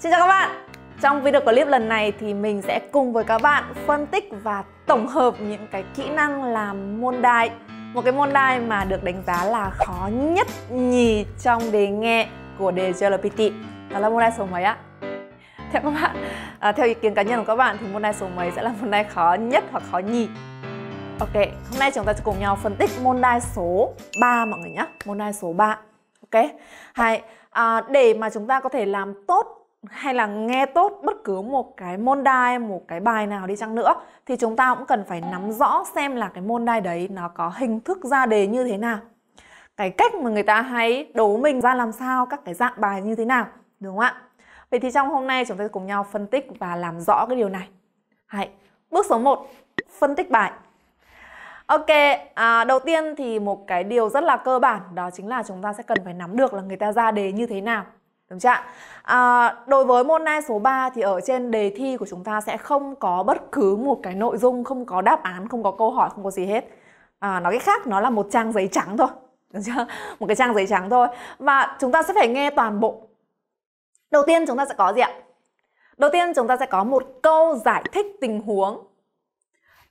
Xin chào các bạn! Trong video clip lần này thì mình sẽ cùng với các bạn phân tích và tổng hợp những cái kỹ năng làm môn đài Một cái môn đài mà được đánh giá là khó nhất nhì trong đề nghe của đề JLPT Đó là môn đài số mấy ạ? Theo các bạn, à, theo ý kiến cá nhân của các bạn thì môn đài số mấy sẽ là môn đài khó nhất hoặc khó nhì Ok, hôm nay chúng ta sẽ cùng nhau phân tích môn đai số 3 mọi người nhé Môn đai số 3 Ok, hay à, Để mà chúng ta có thể làm tốt hay là nghe tốt bất cứ một cái môn đai một cái bài nào đi chăng nữa thì chúng ta cũng cần phải nắm rõ xem là cái môn đai đấy nó có hình thức ra đề như thế nào cái cách mà người ta hay đố mình ra làm sao các cái dạng bài như thế nào đúng không ạ vậy thì trong hôm nay chúng ta cùng nhau phân tích và làm rõ cái điều này Hãy bước số 1 phân tích bài Ok, à, đầu tiên thì một cái điều rất là cơ bản đó chính là chúng ta sẽ cần phải nắm được là người ta ra đề như thế nào Đúng chưa ạ? À, đối với môn nay số 3 thì ở trên đề thi của chúng ta sẽ không có bất cứ một cái nội dung, không có đáp án, không có câu hỏi, không có gì hết. À, nói cách khác, nó là một trang giấy trắng thôi. Đúng chưa? Một cái trang giấy trắng thôi. Và chúng ta sẽ phải nghe toàn bộ. Đầu tiên chúng ta sẽ có gì ạ? Đầu tiên chúng ta sẽ có một câu giải thích tình huống.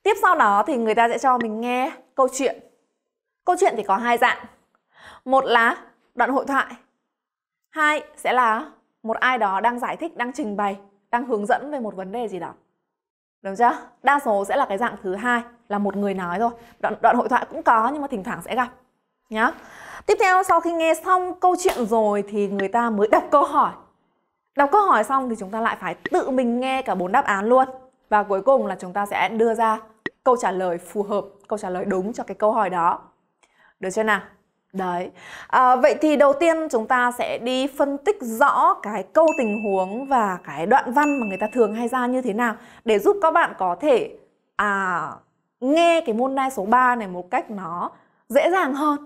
Tiếp sau đó thì người ta sẽ cho mình nghe câu chuyện. Câu chuyện thì có hai dạng. Một là đoạn hội thoại Hai sẽ là một ai đó đang giải thích, đang trình bày, đang hướng dẫn về một vấn đề gì đó. Đúng chưa? Đa số sẽ là cái dạng thứ hai là một người nói thôi. Đoạn, đoạn hội thoại cũng có nhưng mà thỉnh thoảng sẽ gặp. Nhá. Tiếp theo sau khi nghe xong câu chuyện rồi thì người ta mới đọc câu hỏi. Đọc câu hỏi xong thì chúng ta lại phải tự mình nghe cả bốn đáp án luôn. Và cuối cùng là chúng ta sẽ đưa ra câu trả lời phù hợp, câu trả lời đúng cho cái câu hỏi đó. Được chưa nào? Đấy. À, vậy thì đầu tiên chúng ta sẽ đi phân tích rõ cái câu tình huống và cái đoạn văn mà người ta thường hay ra như thế nào để giúp các bạn có thể à nghe cái môn nai số 3 này một cách nó dễ dàng hơn.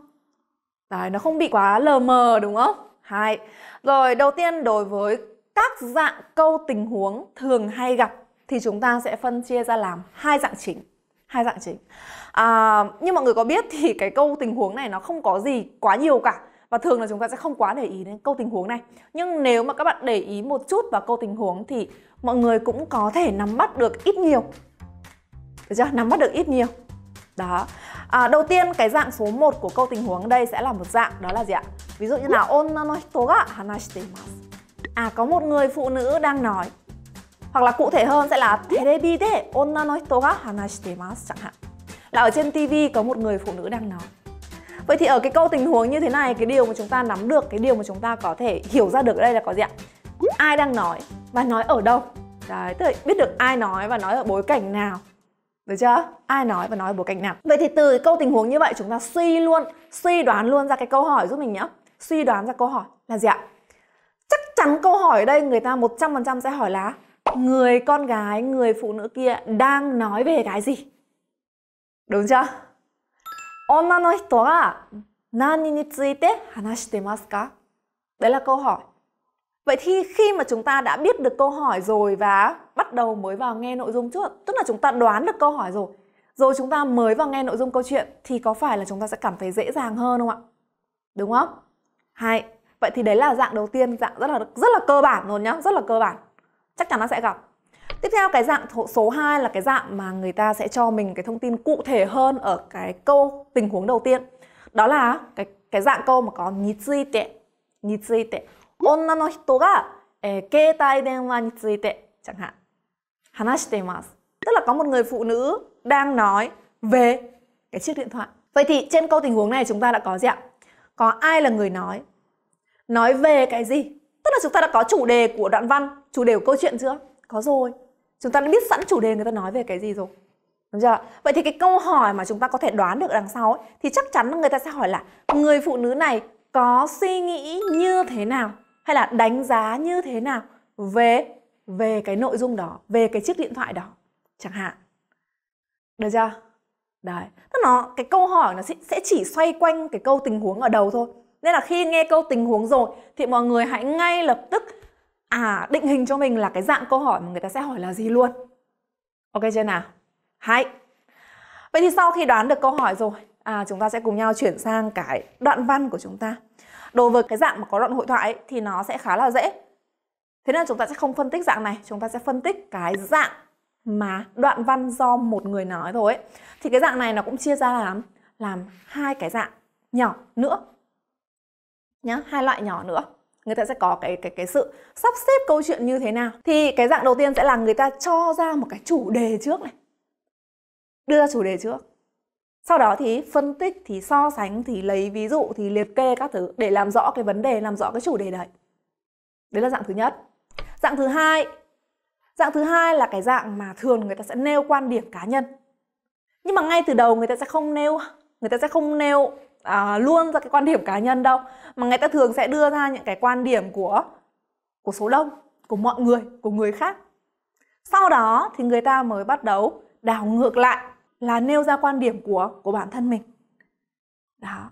Đấy, nó không bị quá lờ mờ đúng không? Hai. Rồi đầu tiên đối với các dạng câu tình huống thường hay gặp thì chúng ta sẽ phân chia ra làm hai dạng chính hai dạng chính à, nhưng mọi người có biết thì cái câu tình huống này nó không có gì quá nhiều cả và thường là chúng ta sẽ không quá để ý đến câu tình huống này nhưng nếu mà các bạn để ý một chút vào câu tình huống thì mọi người cũng có thể nắm bắt được ít nhiều được chưa nắm bắt được ít nhiều đó à, đầu tiên cái dạng số 1 của câu tình huống đây sẽ là một dạng đó là gì ạ ví dụ như là onna no hito ga hanashite à có một người phụ nữ đang nói hoặc là cụ thể hơn sẽ là Terebi de onna no hito ga hanashite imasu chẳng hạn. Là ở trên TV có một người phụ nữ đang nói. Vậy thì ở cái câu tình huống như thế này, cái điều mà chúng ta nắm được, cái điều mà chúng ta có thể hiểu ra được ở đây là có gì ạ? Ai đang nói và nói ở đâu? Đấy, tức là biết được ai nói và nói ở bối cảnh nào. Được chưa? Ai nói và nói ở bối cảnh nào. Vậy thì từ câu tình huống như vậy chúng ta suy luôn, suy đoán luôn ra cái câu hỏi giúp mình nhé. Suy đoán ra câu hỏi là gì ạ? Chắc chắn câu hỏi ở đây người ta 100% sẽ hỏi là người con gái người phụ nữ kia đang nói về cái gì đúng chưa 女の人が何について話してますか Đấy là câu hỏi. Vậy thì khi mà chúng ta đã biết được câu hỏi rồi và bắt đầu mới vào nghe nội dung trước, tức là chúng ta đoán được câu hỏi rồi, rồi chúng ta mới vào nghe nội dung câu chuyện thì có phải là chúng ta sẽ cảm thấy dễ dàng hơn không ạ? Đúng không? Hay. Vậy thì đấy là dạng đầu tiên, dạng rất là rất là cơ bản rồi nhá, rất là cơ bản chắc chắn nó sẽ gặp Tiếp theo cái dạng số 2 là cái dạng mà người ta sẽ cho mình cái thông tin cụ thể hơn ở cái câu tình huống đầu tiên. Đó là cái cái dạng câu mà có についてについて女の人が、えー、携帯電話について chẳng hạn. tức là có một người phụ nữ đang nói về cái chiếc điện thoại. Vậy thì trên câu tình huống này chúng ta đã có gì ạ? Có ai là người nói? Nói về cái gì? tức là chúng ta đã có chủ đề của đoạn văn chủ đề của câu chuyện chưa có rồi chúng ta đã biết sẵn chủ đề người ta nói về cái gì rồi đúng chưa vậy thì cái câu hỏi mà chúng ta có thể đoán được đằng sau ấy, thì chắc chắn là người ta sẽ hỏi là người phụ nữ này có suy nghĩ như thế nào hay là đánh giá như thế nào về về cái nội dung đó về cái chiếc điện thoại đó chẳng hạn được chưa đấy tức nó cái câu hỏi nó sẽ, sẽ chỉ xoay quanh cái câu tình huống ở đầu thôi nên là khi nghe câu tình huống rồi thì mọi người hãy ngay lập tức à định hình cho mình là cái dạng câu hỏi mà người ta sẽ hỏi là gì luôn ok chưa nào hay vậy thì sau khi đoán được câu hỏi rồi à, chúng ta sẽ cùng nhau chuyển sang cái đoạn văn của chúng ta đối với cái dạng mà có đoạn hội thoại ấy, thì nó sẽ khá là dễ thế nên chúng ta sẽ không phân tích dạng này chúng ta sẽ phân tích cái dạng mà đoạn văn do một người nói thôi ấy. thì cái dạng này nó cũng chia ra làm làm hai cái dạng nhỏ nữa nhá hai loại nhỏ nữa người ta sẽ có cái cái cái sự sắp xếp câu chuyện như thế nào thì cái dạng đầu tiên sẽ là người ta cho ra một cái chủ đề trước này đưa ra chủ đề trước sau đó thì phân tích thì so sánh thì lấy ví dụ thì liệt kê các thứ để làm rõ cái vấn đề làm rõ cái chủ đề đấy đấy là dạng thứ nhất dạng thứ hai dạng thứ hai là cái dạng mà thường người ta sẽ nêu quan điểm cá nhân nhưng mà ngay từ đầu người ta sẽ không nêu người ta sẽ không nêu à, luôn ra cái quan điểm cá nhân đâu mà người ta thường sẽ đưa ra những cái quan điểm của của số đông của mọi người của người khác sau đó thì người ta mới bắt đầu đảo ngược lại là nêu ra quan điểm của của bản thân mình đó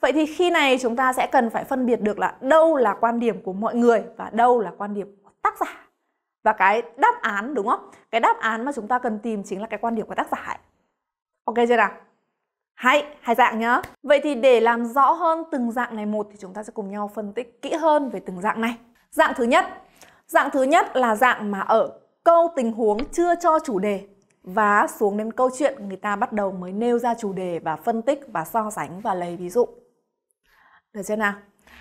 vậy thì khi này chúng ta sẽ cần phải phân biệt được là đâu là quan điểm của mọi người và đâu là quan điểm của tác giả và cái đáp án đúng không cái đáp án mà chúng ta cần tìm chính là cái quan điểm của tác giả ấy. ok chưa nào hay, hai dạng nhá. Vậy thì để làm rõ hơn từng dạng này một thì chúng ta sẽ cùng nhau phân tích kỹ hơn về từng dạng này. Dạng thứ nhất. Dạng thứ nhất là dạng mà ở câu tình huống chưa cho chủ đề và xuống đến câu chuyện người ta bắt đầu mới nêu ra chủ đề và phân tích và so sánh và lấy ví dụ. Được chưa nào?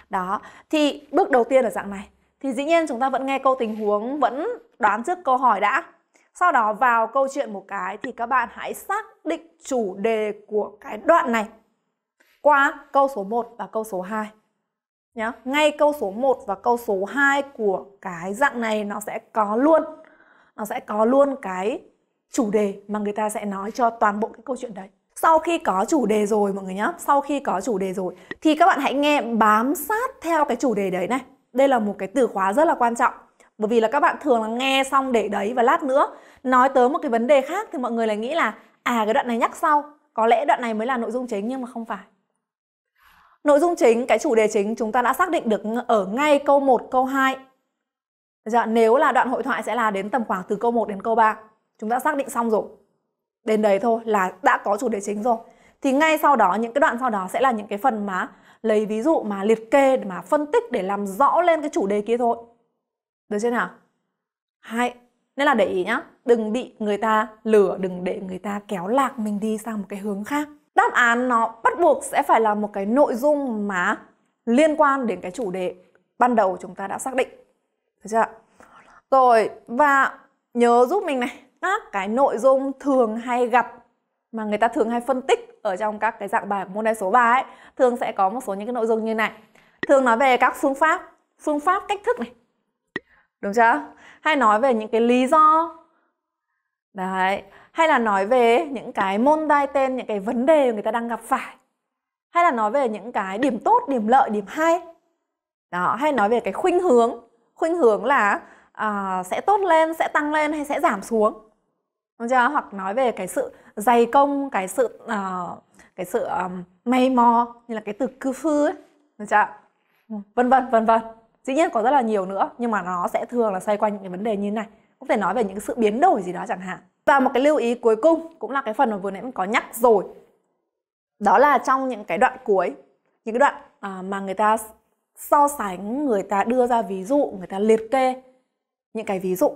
Đó, thì bước đầu tiên ở dạng này thì dĩ nhiên chúng ta vẫn nghe câu tình huống, vẫn đoán trước câu hỏi đã sau đó vào câu chuyện một cái thì các bạn hãy xác định chủ đề của cái đoạn này qua câu số 1 và câu số 2. Nhá, ngay câu số 1 và câu số 2 của cái dạng này nó sẽ có luôn nó sẽ có luôn cái chủ đề mà người ta sẽ nói cho toàn bộ cái câu chuyện đấy. Sau khi có chủ đề rồi mọi người nhé, sau khi có chủ đề rồi thì các bạn hãy nghe bám sát theo cái chủ đề đấy này. Đây là một cái từ khóa rất là quan trọng bởi vì là các bạn thường là nghe xong để đấy và lát nữa nói tới một cái vấn đề khác thì mọi người lại nghĩ là à cái đoạn này nhắc sau có lẽ đoạn này mới là nội dung chính nhưng mà không phải nội dung chính cái chủ đề chính chúng ta đã xác định được ở ngay câu 1, câu 2 dạ, nếu là đoạn hội thoại sẽ là đến tầm khoảng từ câu 1 đến câu 3 chúng ta xác định xong rồi đến đấy thôi là đã có chủ đề chính rồi thì ngay sau đó những cái đoạn sau đó sẽ là những cái phần mà lấy ví dụ mà liệt kê mà phân tích để làm rõ lên cái chủ đề kia thôi được chưa nào? Hai. Nên là để ý nhá, đừng bị người ta lừa, đừng để người ta kéo lạc mình đi sang một cái hướng khác. Đáp án nó bắt buộc sẽ phải là một cái nội dung mà liên quan đến cái chủ đề ban đầu chúng ta đã xác định. Được chưa? Rồi, và nhớ giúp mình này, các cái nội dung thường hay gặp mà người ta thường hay phân tích ở trong các cái dạng bài môn đề số 3 ấy, thường sẽ có một số những cái nội dung như này. Thường nói về các phương pháp, phương pháp cách thức này, đúng chưa hay nói về những cái lý do đấy hay là nói về những cái môn đai tên những cái vấn đề người ta đang gặp phải hay là nói về những cái điểm tốt điểm lợi điểm hay đó hay nói về cái khuynh hướng khuynh hướng là à, sẽ tốt lên sẽ tăng lên hay sẽ giảm xuống đúng chưa hoặc nói về cái sự dày công cái sự à, cái sự um, may mò như là cái từ cư phư ấy đúng chưa ừ, vân vân vân vân dĩ nhiên có rất là nhiều nữa nhưng mà nó sẽ thường là xoay quanh những cái vấn đề như này cũng thể nói về những sự biến đổi gì đó chẳng hạn và một cái lưu ý cuối cùng cũng là cái phần mà vừa nãy mình có nhắc rồi đó là trong những cái đoạn cuối những cái đoạn à, mà người ta so sánh người ta đưa ra ví dụ người ta liệt kê những cái ví dụ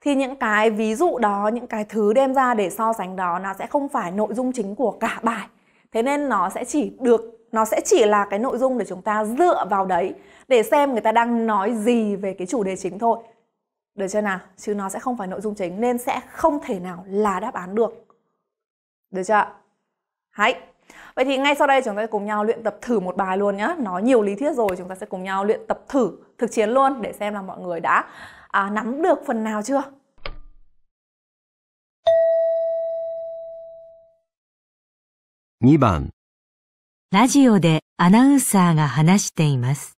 thì những cái ví dụ đó những cái thứ đem ra để so sánh đó nó sẽ không phải nội dung chính của cả bài thế nên nó sẽ chỉ được nó sẽ chỉ là cái nội dung để chúng ta dựa vào đấy để xem người ta đang nói gì về cái chủ đề chính thôi được chưa nào chứ nó sẽ không phải nội dung chính nên sẽ không thể nào là đáp án được được chưa hãy vậy thì ngay sau đây chúng ta cùng nhau luyện tập thử một bài luôn nhé nó nhiều lý thuyết rồi chúng ta sẽ cùng nhau luyện tập thử thực chiến luôn để xem là mọi người đã à, nắm được phần nào chưa Nhị ラジオでアナウンサーが話しています。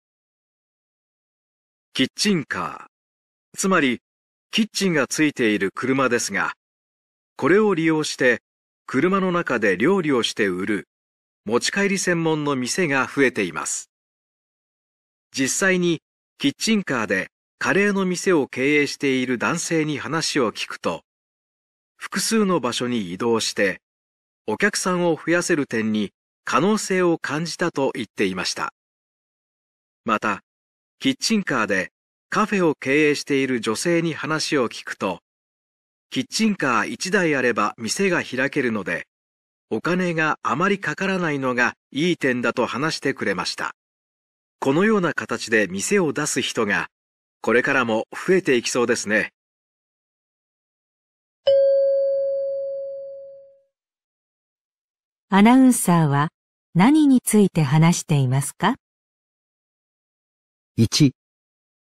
キッチンカー。つまり、キッチンがついている車ですが、これを利用して、車の中で料理をして売る、持ち帰り専門の店が増えています。実際に、キッチンカーでカレーの店を経営している男性に話を聞くと、複数の場所に移動して、お客さんを増やせる点に可能性を感じたと言っていました。また、キッチンカーでカフェを経営している女性に話を聞くと、キッチンカー1台あれば店が開けるので、お金があまりかからないのがいい点だと話してくれました。このような形で店を出す人が、これからも増えていきそうですね。アナウンサーは何について話していますか ?1、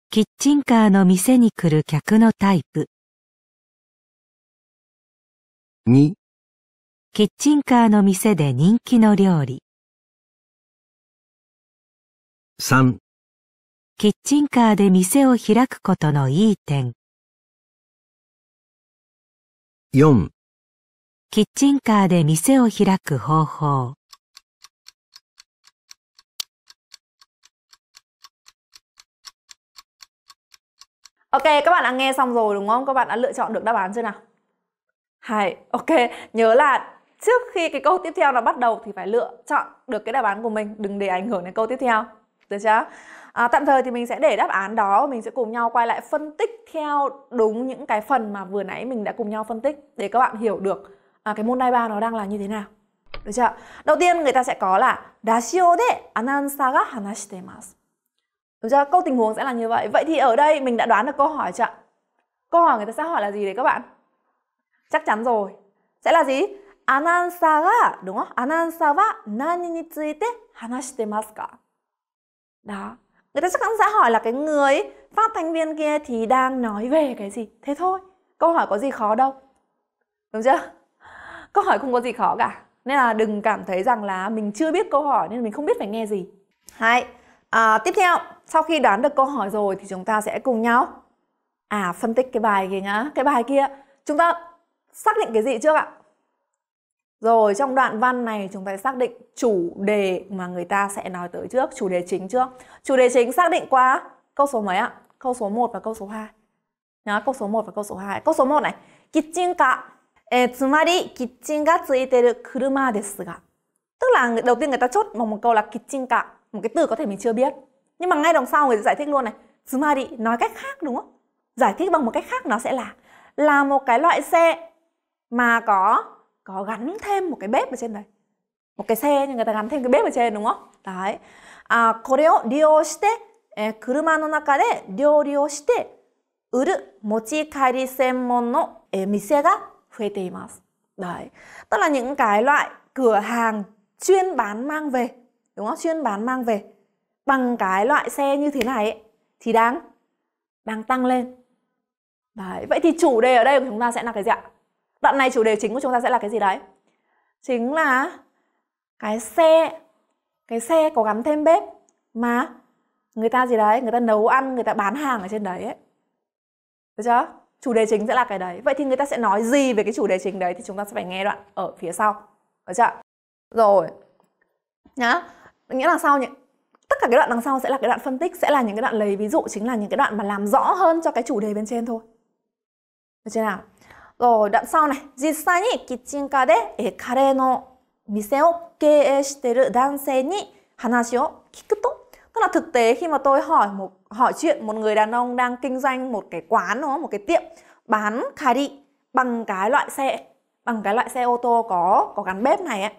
キッチンカーの店に来る客のタイプ。2、キッチンカーの店で人気の料理。3、キッチンカーで店を開くことのいい点。4キッチンカーで店を開く方法。Ok, các bạn đã nghe xong rồi đúng không? Các bạn đã lựa chọn được đáp án chưa nào? Hay, ok, nhớ là trước khi cái câu tiếp theo nó bắt đầu thì phải lựa chọn được cái đáp án của mình, đừng để ảnh hưởng đến câu tiếp theo. Được chưa? À, tạm thời thì mình sẽ để đáp án đó Mình sẽ cùng nhau quay lại phân tích theo đúng những cái phần mà vừa nãy mình đã cùng nhau phân tích Để các bạn hiểu được à, cái môn ba nó đang là như thế nào. Được chưa? Đầu tiên người ta sẽ có là Dashio de anansa ga hanashite masu. Được chưa? Câu tình huống sẽ là như vậy. Vậy thì ở đây mình đã đoán được câu hỏi chưa? Câu hỏi người ta sẽ hỏi là gì đấy các bạn? Chắc chắn rồi. Sẽ là gì? Anansa ga, đúng không? Anansa wa nani ni tsuite hanashite masu ka? Đó. Người ta chắc chắn sẽ hỏi là cái người phát thanh viên kia thì đang nói về cái gì? Thế thôi. Câu hỏi có gì khó đâu. Đúng chưa? câu hỏi không có gì khó cả nên là đừng cảm thấy rằng là mình chưa biết câu hỏi nên mình không biết phải nghe gì hai à, tiếp theo sau khi đoán được câu hỏi rồi thì chúng ta sẽ cùng nhau à phân tích cái bài kia nhá cái bài kia chúng ta xác định cái gì trước ạ rồi trong đoạn văn này chúng ta xác định chủ đề mà người ta sẽ nói tới trước, chủ đề chính trước. Chủ đề chính xác định qua câu số mấy ạ? Câu số 1 và câu số 2. Nhá, câu số 1 và câu số 2. Câu số 1 này, kitchen ka えつまり、キッチンがついてる車ですが。とら、どてんがたちょっと、もう一個はキッチンか。もう一個、てみちょびや。にまんいどさん、おいざいてくるね。つまり、なかかくのざいてばもかかくのせら。らもかいろいせ。まあ、こ、こがんてん、もけ、いべっせない。もかせにがんてんべっせのも。だい。あ、これを利用して、え車の中で料理をして、うる持ち帰り専門の、え店が đấy. tức là những cái loại cửa hàng chuyên bán mang về, đúng không? Chuyên bán mang về bằng cái loại xe như thế này ấy, thì đang đang tăng lên. Đấy, vậy thì chủ đề ở đây của chúng ta sẽ là cái gì ạ? Đoạn này chủ đề chính của chúng ta sẽ là cái gì đấy? Chính là cái xe cái xe có gắn thêm bếp mà người ta gì đấy, người ta nấu ăn, người ta bán hàng ở trên đấy ấy. Được chưa? chủ đề chính sẽ là cái đấy vậy thì người ta sẽ nói gì về cái chủ đề chính đấy thì chúng ta sẽ phải nghe đoạn ở phía sau được chưa rồi nhá nghĩa là sau những tất cả cái đoạn đằng sau sẽ là cái đoạn phân tích sẽ là những cái đoạn lấy ví dụ chính là những cái đoạn mà làm rõ hơn cho cái chủ đề bên trên thôi được chưa nào rồi đoạn sau này 実際にキッチンカーで、えー、カレーの店を経営している男性に話を聞くと là thực tế khi mà tôi hỏi một hỏi chuyện một người đàn ông đang kinh doanh một cái quán đúng không? một cái tiệm bán khai đi bằng cái loại xe bằng cái loại xe ô tô có có gắn bếp này ấy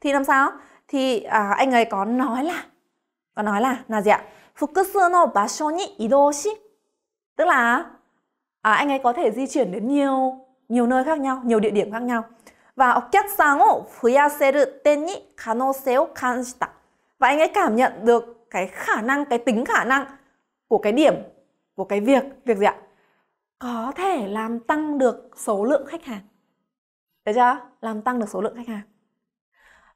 thì làm sao thì à, anh ấy có nói là có nói là là gì ạ phục fukusu no basho ni idoshi tức là à, anh ấy có thể di chuyển đến nhiều nhiều nơi khác nhau nhiều địa điểm khác nhau và okyatsan o fuyaseru ten ni kanosei o và anh ấy cảm nhận được cái khả năng cái tính khả năng của cái điểm của cái việc việc gì ạ có thể làm tăng được số lượng khách hàng được chưa làm tăng được số lượng khách hàng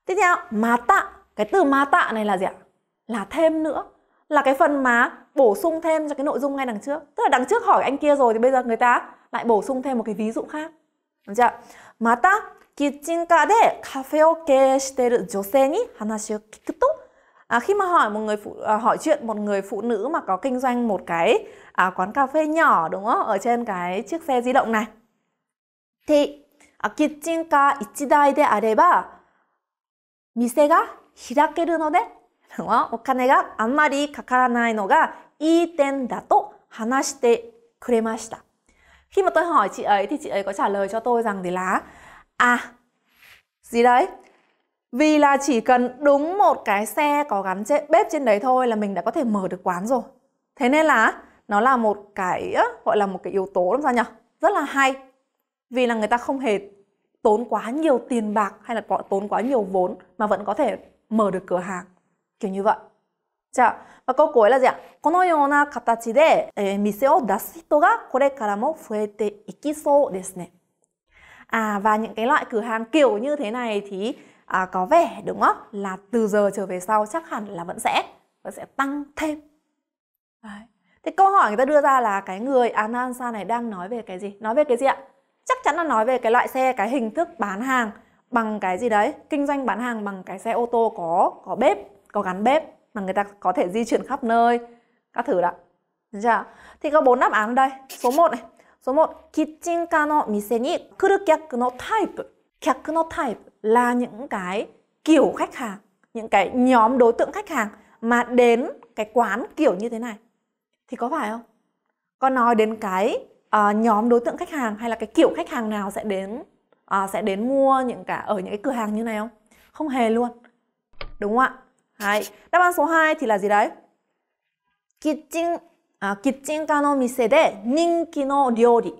tiếp theo má tạ cái từ má tạ này là gì ạ là thêm nữa là cái phần mà bổ sung thêm cho cái nội dung ngay đằng trước tức là đằng trước hỏi anh kia rồi thì bây giờ người ta lại bổ sung thêm một cái ví dụ khác được chưa má tạ キッチンカーでカフェオケしてる女性に話を聞くと à, khi mà hỏi một người phụ à, hỏi chuyện một người phụ nữ mà có kinh doanh một cái à, quán cà phê nhỏ đúng không ở trên cái chiếc xe di động này thì à, kitchenka 1 đúng không? Khi mà tôi hỏi chị ấy thì chị ấy có trả lời cho tôi rằng thì là à gì đấy vì là chỉ cần đúng một cái xe có gắn bếp trên đấy thôi là mình đã có thể mở được quán rồi. Thế nên là nó là một cái gọi là một cái yếu tố làm sao nhỉ? Rất là hay. Vì là người ta không hề tốn quá nhiều tiền bạc hay là tốn quá nhiều vốn mà vẫn có thể mở được cửa hàng. Kiểu như vậy. じゃあ、まあ、ここらじゃこのような形で、えー、店を出す人がこれからも増えていきそうですね。À, à, và những cái loại cửa hàng kiểu như thế này thì à, có vẻ đúng không là từ giờ trở về sau chắc hẳn là vẫn sẽ vẫn sẽ tăng thêm Đấy. thế câu hỏi người ta đưa ra là cái người anansa này đang nói về cái gì nói về cái gì ạ chắc chắn là nói về cái loại xe cái hình thức bán hàng bằng cái gì đấy kinh doanh bán hàng bằng cái xe ô tô có có bếp có gắn bếp mà người ta có thể di chuyển khắp nơi các thử đã Được chưa? thì có bốn đáp án đây số 1 này số 1 kitchen ka no mise ni kuru kyaku no type kyaku no type là những cái kiểu khách hàng những cái nhóm đối tượng khách hàng mà đến cái quán kiểu như thế này thì có phải không con nói đến cái uh, nhóm đối tượng khách hàng hay là cái kiểu khách hàng nào sẽ đến uh, sẽ đến mua những cả ở những cái cửa hàng như này không không hề luôn đúng không ạ Hay. đáp án số 2 thì là gì đấy kitchen à, kitchen kano mise de ninki no ryori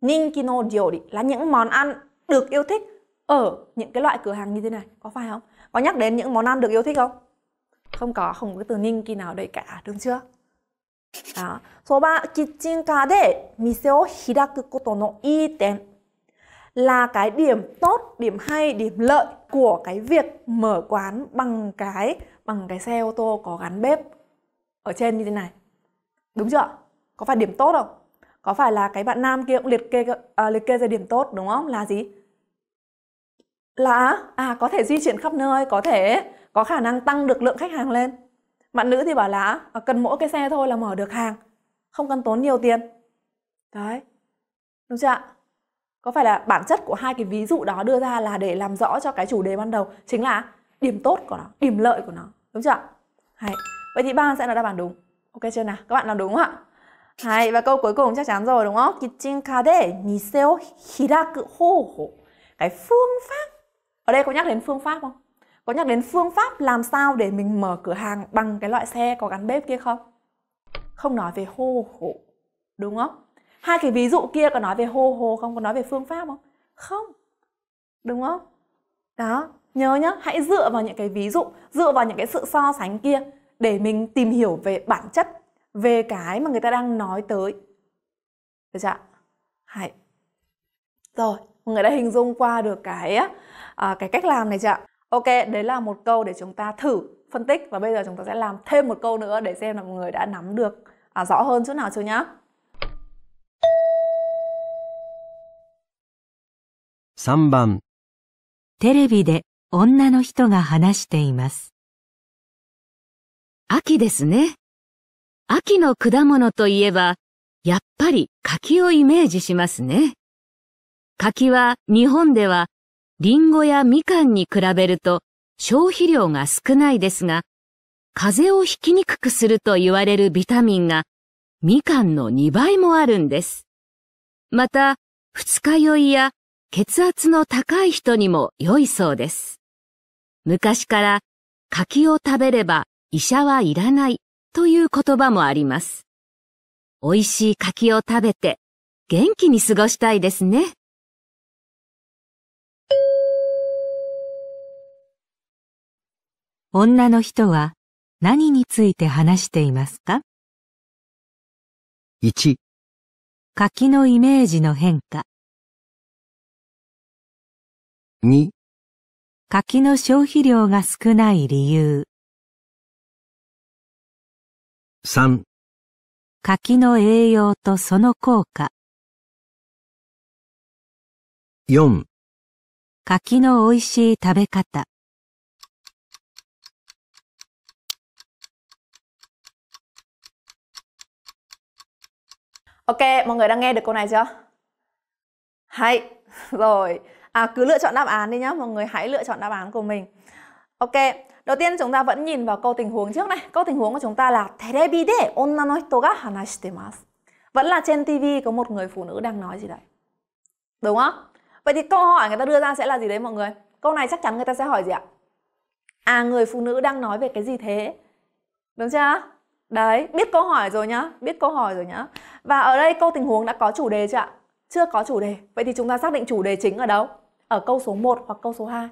ninki no ryori là những món ăn được yêu thích ở ờ, những cái loại cửa hàng như thế này có phải không có nhắc đến những món ăn được yêu thích không không có không có từ ninh kỳ nào đây cả đúng chưa đó số ba kitchen ka de mise o hiraku koto no iten là cái điểm tốt, điểm hay, điểm lợi của cái việc mở quán bằng cái bằng cái xe ô tô có gắn bếp ở trên như thế này. Đúng chưa? Có phải điểm tốt không? Có phải là cái bạn nam kia cũng liệt kê uh, liệt kê ra điểm tốt đúng không? Là gì? là à có thể di chuyển khắp nơi có thể có khả năng tăng được lượng khách hàng lên bạn nữ thì bảo là à, cần mỗi cái xe thôi là mở được hàng không cần tốn nhiều tiền đấy đúng chưa ạ có phải là bản chất của hai cái ví dụ đó đưa ra là để làm rõ cho cái chủ đề ban đầu chính là điểm tốt của nó điểm lợi của nó đúng chưa ạ hay vậy thì ba sẽ là đáp án đúng ok chưa nào các bạn làm đúng không ạ hay và câu cuối cùng chắc chắn rồi đúng không kitchen kade niseo hiraku ho cái phương pháp ở đây có nhắc đến phương pháp không có nhắc đến phương pháp làm sao để mình mở cửa hàng bằng cái loại xe có gắn bếp kia không không nói về hô hô đúng không hai cái ví dụ kia có nói về hô hô không có nói về phương pháp không không đúng không đó nhớ nhá hãy dựa vào những cái ví dụ dựa vào những cái sự so sánh kia để mình tìm hiểu về bản chất về cái mà người ta đang nói tới được chưa hãy rồi người đã hình dung qua được cái à, cái cách làm này chưa ạ ok đấy là một câu để chúng ta thử phân tích và bây giờ chúng ta sẽ làm thêm một câu nữa để xem là mọi người đã nắm được à, rõ hơn chỗ nào chưa nhá Sam ban. テレビで女の人が話しています。秋ですね。秋の果物といえば、やっぱり柿をイメージしますね。柿は日本ではリンゴやみかんに比べると消費量が少ないですが、風邪をひきにくくすると言われるビタミンがみかんの2倍もあるんです。また、二日酔いや血圧の高い人にも良いそうです。昔から柿を食べれば医者はいらないという言葉もあります。美味しい柿を食べて元気に過ごしたいですね。女の人は何について話していますか ?1 柿のイメージの変化2柿の消費量が少ない理由3柿の栄養とその効果4柿の美味しい食べ方 Ok, mọi người đang nghe được câu này chưa? Hay, rồi. À, cứ lựa chọn đáp án đi nhá, mọi người hãy lựa chọn đáp án của mình. Ok, đầu tiên chúng ta vẫn nhìn vào câu tình huống trước này. Câu tình huống của chúng ta là Terebi de onna no hito ga hanashite masu. Vẫn là trên TV có một người phụ nữ đang nói gì đấy. Đúng không? Vậy thì câu hỏi người ta đưa ra sẽ là gì đấy mọi người? Câu này chắc chắn người ta sẽ hỏi gì ạ? À người phụ nữ đang nói về cái gì thế? Đúng chưa? Đấy, biết câu hỏi rồi nhá, biết câu hỏi rồi nhá. Và ở đây câu tình huống đã có chủ đề chưa ạ? Chưa có chủ đề. Vậy thì chúng ta xác định chủ đề chính ở đâu? Ở câu số 1 hoặc câu số 2.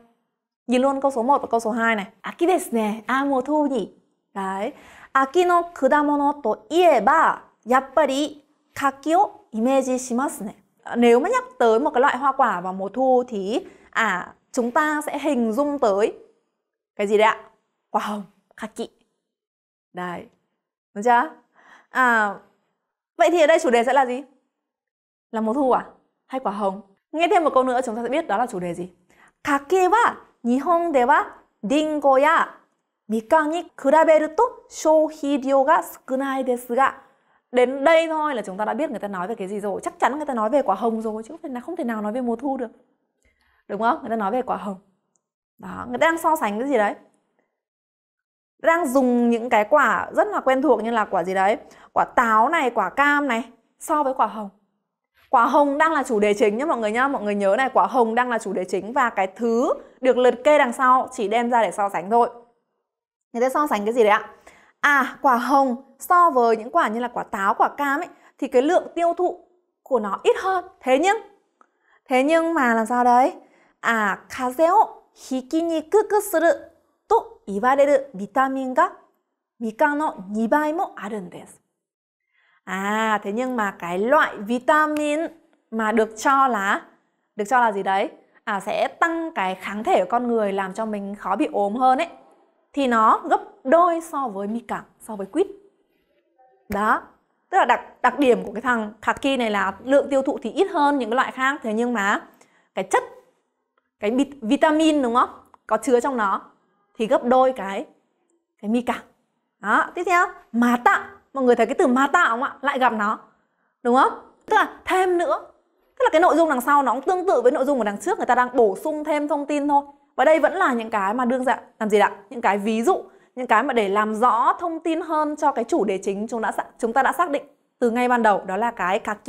Nhìn luôn câu số 1 và câu số 2 này. Aki desu ne. À mùa thu nhỉ. Đấy. Aki no kudamono to ieba yappari kaki o imeji shimasu ne. Nếu mà nhắc tới một cái loại hoa quả vào mùa thu thì à chúng ta sẽ hình dung tới cái gì đấy ạ? Quả hồng, kaki. Đấy, Đúng chưa? À, vậy thì ở đây chủ đề sẽ là gì? Là mùa thu à? Hay quả hồng? Nghe thêm một câu nữa chúng ta sẽ biết đó là chủ đề gì. Kake wa Nihon de wa Dingo ya Mikan ni kuraberu to shouhi ryo ga sukunai desu ga Đến đây thôi là chúng ta đã biết người ta nói về cái gì rồi Chắc chắn người ta nói về quả hồng rồi Chứ không thể nào nói về mùa thu được Đúng không? Người ta nói về quả hồng Đó, người ta đang so sánh cái gì đấy đang dùng những cái quả rất là quen thuộc như là quả gì đấy quả táo này quả cam này so với quả hồng quả hồng đang là chủ đề chính nhé mọi người nhá mọi người nhớ này quả hồng đang là chủ đề chính và cái thứ được liệt kê đằng sau chỉ đem ra để so sánh thôi người ta so sánh cái gì đấy ạ à quả hồng so với những quả như là quả táo quả cam ấy thì cái lượng tiêu thụ của nó ít hơn thế nhưng thế nhưng mà làm sao đấy à kazeo hikiniku suru 言われるビタミンがみかんの2倍もあるんです。À, thế nhưng mà cái loại vitamin mà được cho là được cho là gì đấy? À sẽ tăng cái kháng thể của con người làm cho mình khó bị ốm hơn ấy. Thì nó gấp đôi so với mi cảng, so với quýt. Đó, tức là đặc đặc điểm của cái thằng kaki này là lượng tiêu thụ thì ít hơn những cái loại khác thế nhưng mà cái chất cái vitamin đúng không? Có chứa trong nó thì gấp đôi cái cái mi cảm đó tiếp theo mà tạo mọi người thấy cái từ mà tạo không ạ lại gặp nó đúng không tức là thêm nữa tức là cái nội dung đằng sau nó cũng tương tự với nội dung của đằng trước người ta đang bổ sung thêm thông tin thôi và đây vẫn là những cái mà đương dạng làm gì ạ những cái ví dụ những cái mà để làm rõ thông tin hơn cho cái chủ đề chính chúng đã chúng ta đã xác định từ ngay ban đầu đó là cái kaki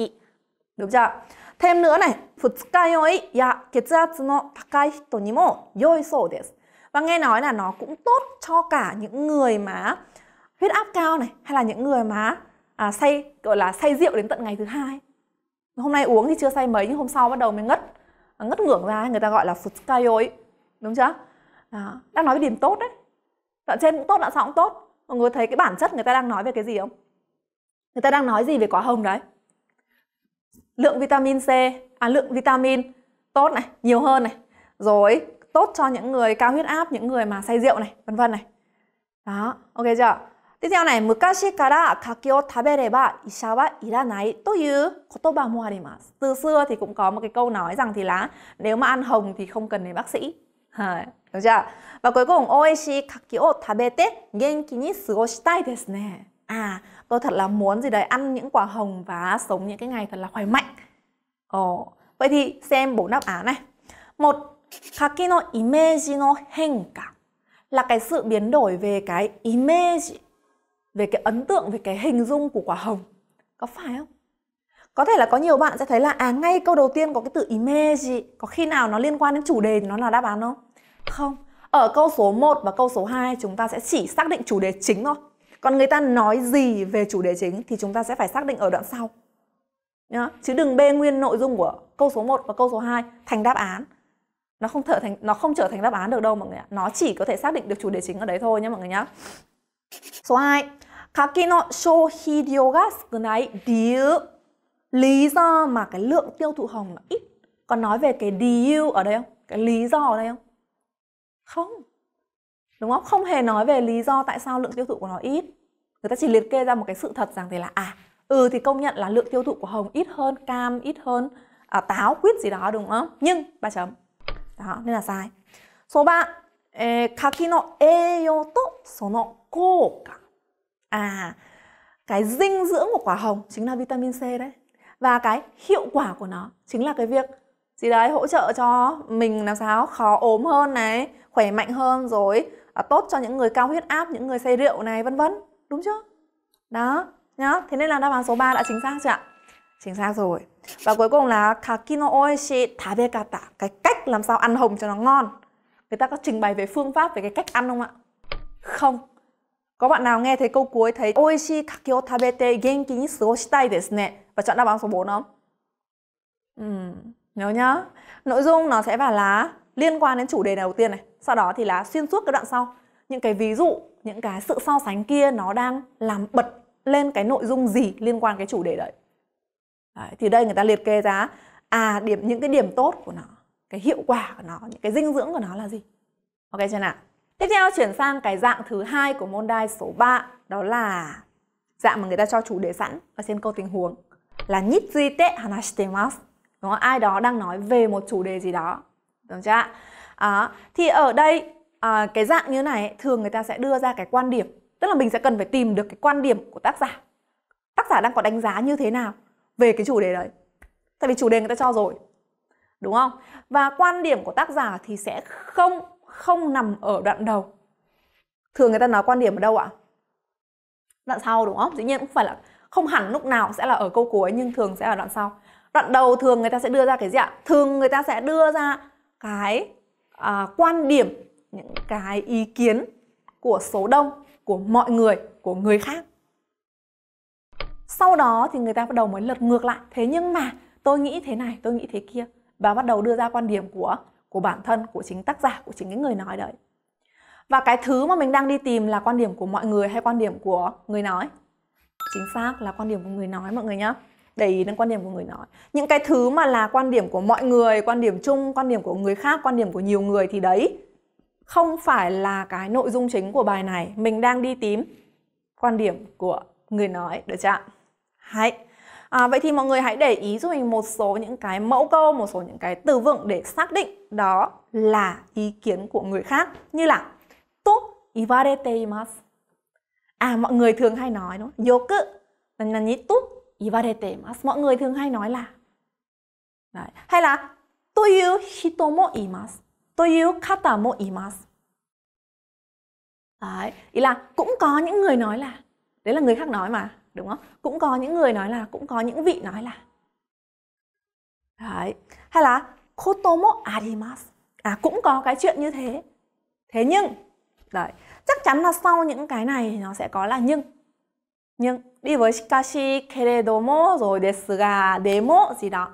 đúng chưa thêm nữa này 二日酔いや血圧の高い人にも良いそうです và nghe nói là nó cũng tốt cho cả những người mà huyết áp cao này hay là những người mà à, say gọi là say rượu đến tận ngày thứ hai hôm nay uống thì chưa say mấy nhưng hôm sau bắt đầu mới ngất à, ngất ngưỡng ra người ta gọi là futskayo ấy đúng chưa đó. đang nói về điểm tốt đấy đoạn trên cũng tốt đoạn sau cũng tốt mọi người thấy cái bản chất người ta đang nói về cái gì không người ta đang nói gì về quả hồng đấy lượng vitamin C à lượng vitamin tốt này nhiều hơn này rồi tốt cho những người cao huyết áp những người mà say rượu này vân vân này đó ok chưa tiếp theo này kaki o 昔から柿を食べれば医者はいらないという言葉もあります từ xưa thì cũng có một cái câu nói rằng thì là nếu mà ăn hồng thì không cần đến bác sĩ được chưa và cuối cùng oishi kaki o tabete genki ni sugoshita desu ne à tôi thật là muốn gì đấy ăn những quả hồng và sống những cái ngày thật là khỏe mạnh ồ vậy thì xem bốn đáp án này một image no 행가 là cái sự biến đổi về cái image về cái ấn tượng về cái hình dung của quả hồng có phải không có thể là có nhiều bạn sẽ thấy là à ngay câu đầu tiên có cái từ image có khi nào nó liên quan đến chủ đề thì nó là đáp án không không ở câu số 1 và câu số 2 chúng ta sẽ chỉ xác định chủ đề chính thôi còn người ta nói gì về chủ đề chính thì chúng ta sẽ phải xác định ở đoạn sau Nhá. chứ đừng bê nguyên nội dung của câu số 1 và câu số 2 thành đáp án nó không trở thành nó không trở thành đáp án được đâu mọi người ạ nó chỉ có thể xác định được chủ đề chính ở đấy thôi nhé mọi người nhé số 2 kaki no shohi ryo ga sukunai diu lý do mà cái lượng tiêu thụ hồng nó ít còn nói về cái diu ở đây không cái lý do ở đây không không đúng không không hề nói về lý do tại sao lượng tiêu thụ của nó ít người ta chỉ liệt kê ra một cái sự thật rằng thì là à ừ thì công nhận là lượng tiêu thụ của hồng ít hơn cam ít hơn à, táo quýt gì đó đúng không nhưng ba chấm đó nên là sai số 3えー、柿の栄養とその効果 à cái dinh dưỡng của quả hồng chính là vitamin C đấy và cái hiệu quả của nó chính là cái việc gì đấy hỗ trợ cho mình làm sao khó ốm hơn này khỏe mạnh hơn rồi à, tốt cho những người cao huyết áp những người say rượu này vân vân đúng chưa đó nhá thế nên là đáp án số 3 đã chính xác chưa ạ chính xác rồi và cuối cùng là kakino oishi tabekata, cái cách làm sao ăn hồng cho nó ngon. Người ta có trình bày về phương pháp về cái cách ăn không ạ? Không. Có bạn nào nghe thấy câu cuối thấy oishi kaki o tabete genki ni suoshitai desu ne và chọn đáp án số 4 không? Ừm, nhớ nhá. Nội dung nó sẽ phải là liên quan đến chủ đề đầu tiên này, sau đó thì là xuyên suốt cái đoạn sau. Những cái ví dụ, những cái sự so sánh kia nó đang làm bật lên cái nội dung gì liên quan cái chủ đề đấy. Đấy, thì đây người ta liệt kê ra à điểm những cái điểm tốt của nó cái hiệu quả của nó những cái dinh dưỡng của nó là gì ok chưa nào tiếp theo chuyển sang cái dạng thứ hai của môn đai số 3 đó là dạng mà người ta cho chủ đề sẵn ở trên câu tình huống là nitsite hanashitemasu đúng không ai đó đang nói về một chủ đề gì đó đúng chưa ạ à, thì ở đây à, cái dạng như này thường người ta sẽ đưa ra cái quan điểm tức là mình sẽ cần phải tìm được cái quan điểm của tác giả tác giả đang có đánh giá như thế nào về cái chủ đề đấy tại vì chủ đề người ta cho rồi đúng không và quan điểm của tác giả thì sẽ không không nằm ở đoạn đầu thường người ta nói quan điểm ở đâu ạ đoạn sau đúng không dĩ nhiên cũng phải là không hẳn lúc nào sẽ là ở câu cuối nhưng thường sẽ ở đoạn sau đoạn đầu thường người ta sẽ đưa ra cái gì ạ thường người ta sẽ đưa ra cái à, quan điểm những cái ý kiến của số đông của mọi người của người khác sau đó thì người ta bắt đầu mới lật ngược lại thế nhưng mà tôi nghĩ thế này tôi nghĩ thế kia và bắt đầu đưa ra quan điểm của của bản thân của chính tác giả của chính cái người nói đấy và cái thứ mà mình đang đi tìm là quan điểm của mọi người hay quan điểm của người nói chính xác là quan điểm của người nói mọi người nhé để ý đến quan điểm của người nói những cái thứ mà là quan điểm của mọi người quan điểm chung quan điểm của người khác quan điểm của nhiều người thì đấy không phải là cái nội dung chính của bài này mình đang đi tìm quan điểm của người nói được chưa ạ hãy À, vậy thì mọi người hãy để ý giúp mình một số những cái mẫu câu, một số những cái từ vựng để xác định đó là ý kiến của người khác như là to iwarete imasu. À mọi người thường hay nói đúng không? Yoku nani to iwarete imasu. Mọi người thường hay nói là Đấy. hay là toyu hito mo imasu. Toyu kata mo imasu. Đấy, ý là cũng có những người nói là đấy là người khác nói mà đúng không cũng có những người nói là cũng có những vị nói là đấy hay là kotomo arimas à cũng có cái chuyện như thế thế nhưng đấy chắc chắn là sau những cái này nó sẽ có là nhưng nhưng đi với shikashi keredomo rồi desuga demo gì đó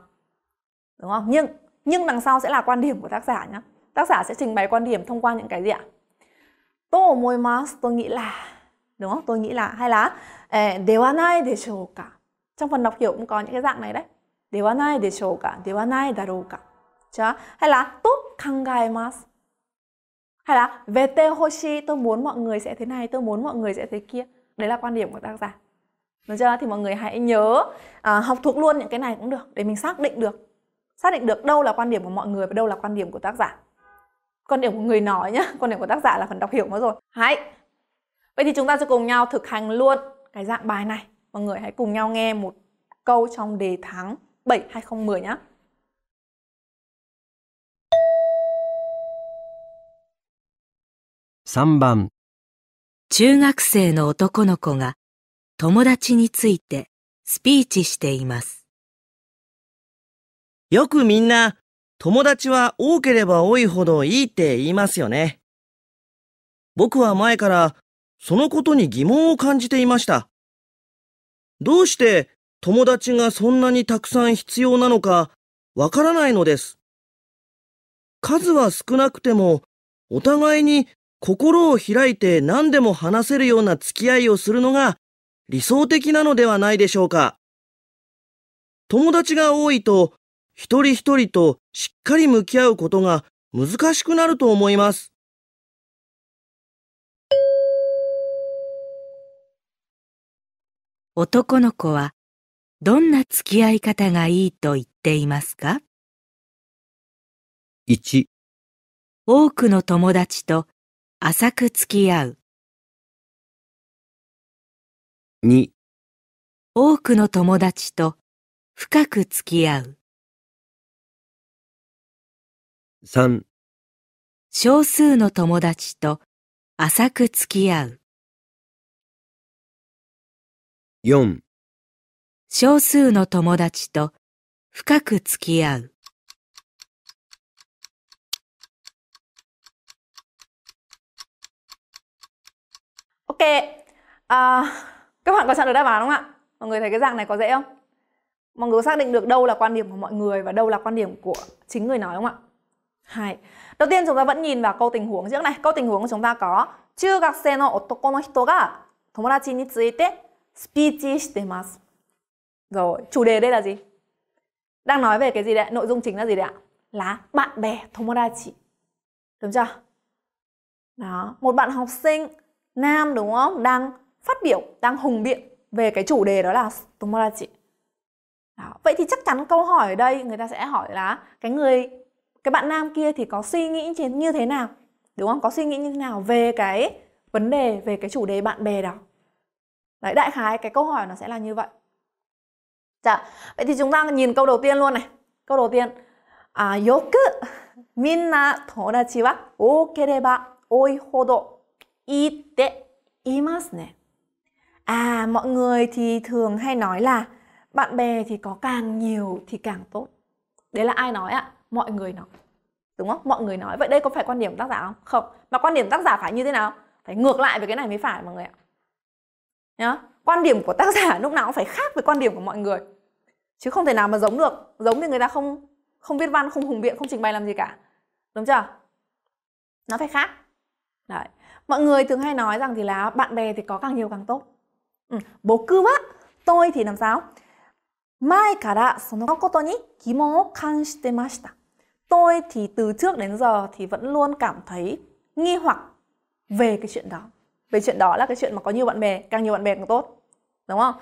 đúng không nhưng nhưng đằng sau sẽ là quan điểm của tác giả nhé tác giả sẽ trình bày quan điểm thông qua những cái gì ạ tôi môi tôi nghĩ là đúng không tôi nghĩ là hay là dewanai deshou ka trong phần đọc hiểu cũng có những cái dạng này đấy dewanai deshou ka dewanai darou ka chưa hay là to kangaemasu hay là vete hoshi tôi muốn mọi người sẽ thế này tôi muốn mọi người sẽ thế kia đấy là quan điểm của tác giả được chưa thì mọi người hãy nhớ à, học thuộc luôn những cái này cũng được để mình xác định được xác định được đâu là quan điểm của mọi người và đâu là quan điểm của tác giả quan điểm của người nói nhá quan điểm của tác giả là phần đọc hiểu nó rồi hãy Vậy thì chúng ta sẽ cùng nhau thực hành luôn cái dạng bài này. Mọi người hãy cùng nhau nghe một câu trong đề tháng 7 2010 nhé. Sam ban. 中学生の男の子が友達についてスピーチしています。よくみんな友達は多ければ多いほどいいって言いますよね。僕は前からそのことに疑問を感じていました。どうして友達がそんなにたくさん必要なのかわからないのです。数は少なくてもお互いに心を開いて何でも話せるような付き合いをするのが理想的なのではないでしょうか。友達が多いと一人一人としっかり向き合うことが難しくなると思います。男の子はどんな付き合い方がいいと言っていますか ?1 多くの友達と浅く付き合う2多くの友達と深く付き合う3少数の友達と浅く付き合う4少数の友達と深く付き合う Ok, à, các bạn có soạn được đáp án không ạ? Mọi người thấy cái dạng này có dễ không? Mọi người xác định được đâu là quan điểm của mọi người và đâu là quan điểm của chính người nói không ạ? Hai. Đầu tiên chúng ta vẫn nhìn vào câu tình huống trước này. Câu tình huống của chúng ta có 中学生の男の人が友達について Speech demasu. Rồi, chủ đề đây là gì? Đang nói về cái gì đấy? Nội dung chính là gì đấy ạ? Là bạn bè tomodachi. Đúng chưa? Đó, một bạn học sinh nam đúng không? Đang phát biểu, đang hùng biện về cái chủ đề đó là tomodachi. Đó. Vậy thì chắc chắn câu hỏi ở đây người ta sẽ hỏi là cái người cái bạn nam kia thì có suy nghĩ như thế nào? Đúng không? Có suy nghĩ như thế nào về cái vấn đề về cái chủ đề bạn bè đó? Đấy, đại khái cái câu hỏi nó sẽ là như vậy. Dạ, vậy thì chúng ta nhìn câu đầu tiên luôn này. Câu đầu tiên. À, yoku minna tomodachi wa okereba oi hodo ite imasu ne. À, mọi người thì thường hay nói là bạn bè thì có càng nhiều thì càng tốt. Đấy là ai nói ạ? Mọi người nói. Đúng không? Mọi người nói. Vậy đây có phải quan điểm của tác giả không? Không. Mà quan điểm tác giả phải như thế nào? Phải ngược lại với cái này mới phải mọi người ạ nhá quan điểm của tác giả lúc nào cũng phải khác với quan điểm của mọi người chứ không thể nào mà giống được giống thì người ta không không viết văn không hùng biện không trình bày làm gì cả đúng chưa nó phải khác đấy mọi người thường hay nói rằng thì là bạn bè thì có càng nhiều càng tốt ừ. bố cư á tôi thì làm sao mai kara sono koto ni kimo o kanshite mashita tôi thì từ trước đến giờ thì vẫn luôn cảm thấy nghi hoặc về cái chuyện đó về chuyện đó là cái chuyện mà có nhiều bạn bè càng nhiều bạn bè càng tốt đúng không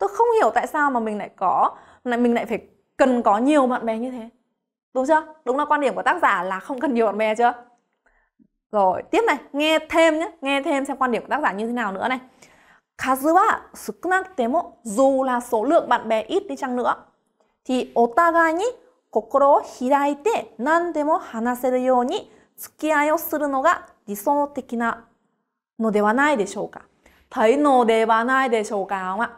Tôi không hiểu tại sao mà mình lại có, lại mình lại phải cần có nhiều bạn bè như thế. Đúng chưa? Đúng là quan điểm của tác giả là không cần nhiều bạn bè chưa? Rồi, tiếp này, nghe thêm nhé, nghe thêm xem quan điểm của tác giả như thế nào nữa này. Kazu wa sukunakutemo dù là số lượng bạn bè ít đi chăng nữa thì otagai ni 心を開いて何でも話せるように付き合いをするのが理想的なのではないでしょうか。Thấy nó de wa nai de shou ka không ạ?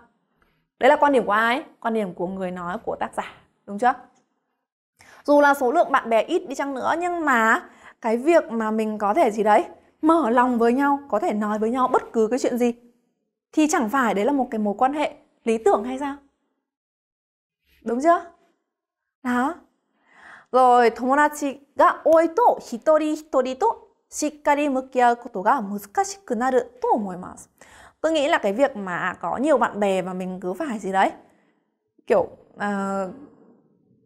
Đấy là quan điểm của ai? Quan điểm của người nói, của tác giả. Đúng chưa? Dù là số lượng bạn bè ít đi chăng nữa nhưng mà cái việc mà mình có thể gì đấy mở lòng với nhau, có thể nói với nhau bất cứ cái chuyện gì thì chẳng phải đấy là một cái mối quan hệ lý tưởng hay sao? Đúng chưa? Đó, rồi, 友達が多いと一人一人としっかり向き合うことが難しくなると思います。Tôi nghĩ là cái việc mà có nhiều bạn bè mà mình cứ phải gì đấy kiểu uh,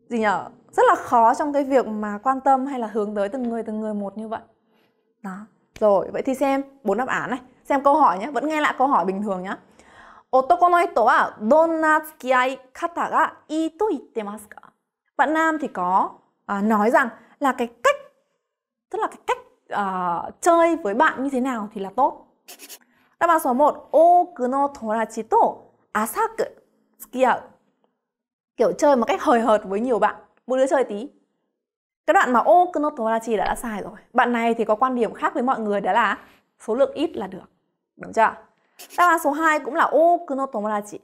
gì nhở rất là khó trong cái việc mà quan tâm hay là hướng tới từng người từng người một như vậy. Đó. Rồi, vậy thì xem bốn đáp án này, xem câu hỏi nhé, vẫn nghe lại câu hỏi bình thường nhé. 男の人はどんな付き合い方がいいと言ってますか Bạn nam thì có Ờ, nói rằng là cái cách tức là cái cách uh, chơi với bạn như thế nào thì là tốt đáp án số 1 oku no torachi to à, asaku tsukiau kiểu chơi một cách hời hợt với nhiều bạn một đứa chơi tí cái đoạn mà oku no torachi đã, đã sai rồi bạn này thì có quan điểm khác với mọi người đó là số lượng ít là được đúng chưa đáp án số 2 cũng là oku no torachi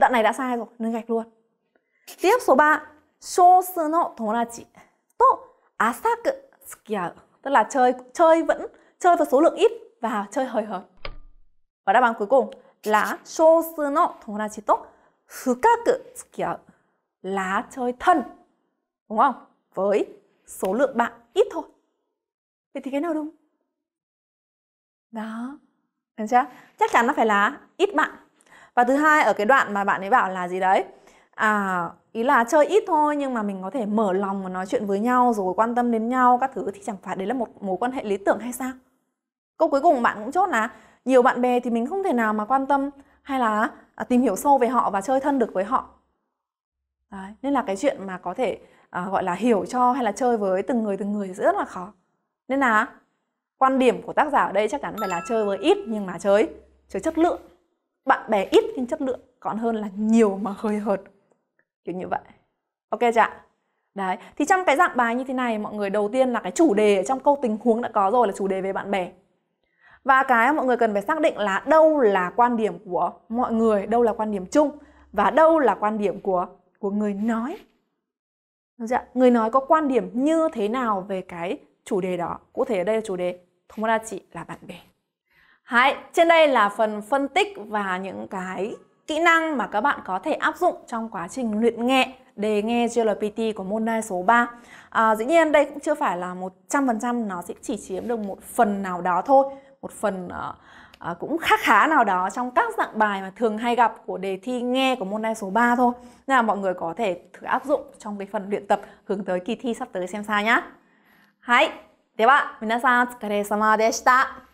đoạn này đã sai rồi nên gạch luôn tiếp số 3 chị tốt 少数の友達と浅く付き合う. Tức là chơi chơi vẫn chơi với số lượng ít và chơi hời hợt. Và đáp án cuối cùng là số sư chị tốt to fukaku tsukiau là chơi thân. Đúng không? Với số lượng bạn ít thôi. Vậy thì cái nào đúng? Đó. Được chưa? Chắc chắn nó phải là ít bạn. Và thứ hai ở cái đoạn mà bạn ấy bảo là gì đấy? À, ý là chơi ít thôi nhưng mà mình có thể mở lòng và nói chuyện với nhau rồi quan tâm đến nhau các thứ thì chẳng phải đấy là một mối quan hệ lý tưởng hay sao câu cuối cùng bạn cũng chốt là nhiều bạn bè thì mình không thể nào mà quan tâm hay là à, tìm hiểu sâu về họ và chơi thân được với họ đấy, nên là cái chuyện mà có thể à, gọi là hiểu cho hay là chơi với từng người từng người rất là khó nên là quan điểm của tác giả ở đây chắc chắn phải là chơi với ít nhưng mà chơi chơi chất lượng bạn bè ít nhưng chất lượng còn hơn là nhiều mà hơi hợt kiểu như vậy ok chưa ạ đấy thì trong cái dạng bài như thế này mọi người đầu tiên là cái chủ đề ở trong câu tình huống đã có rồi là chủ đề về bạn bè và cái mọi người cần phải xác định là đâu là quan điểm của mọi người đâu là quan điểm chung và đâu là quan điểm của của người nói Đúng chưa? người nói có quan điểm như thế nào về cái chủ đề đó cụ thể ở đây là chủ đề chị là bạn bè Hãy, trên đây là phần phân tích và những cái kỹ năng mà các bạn có thể áp dụng trong quá trình luyện nghe đề nghe GLPT của môn Nai số 3 à, Dĩ nhiên đây cũng chưa phải là 100% nó sẽ chỉ chiếm được một phần nào đó thôi Một phần uh, À, cũng khá khá nào đó trong các dạng bài mà thường hay gặp của đề thi nghe của môn Nai số 3 thôi nên là mọi người có thể thử áp dụng trong cái phần luyện tập hướng tới kỳ thi sắp tới xem sao nhá. Hãy, では皆さんお疲れ様でした。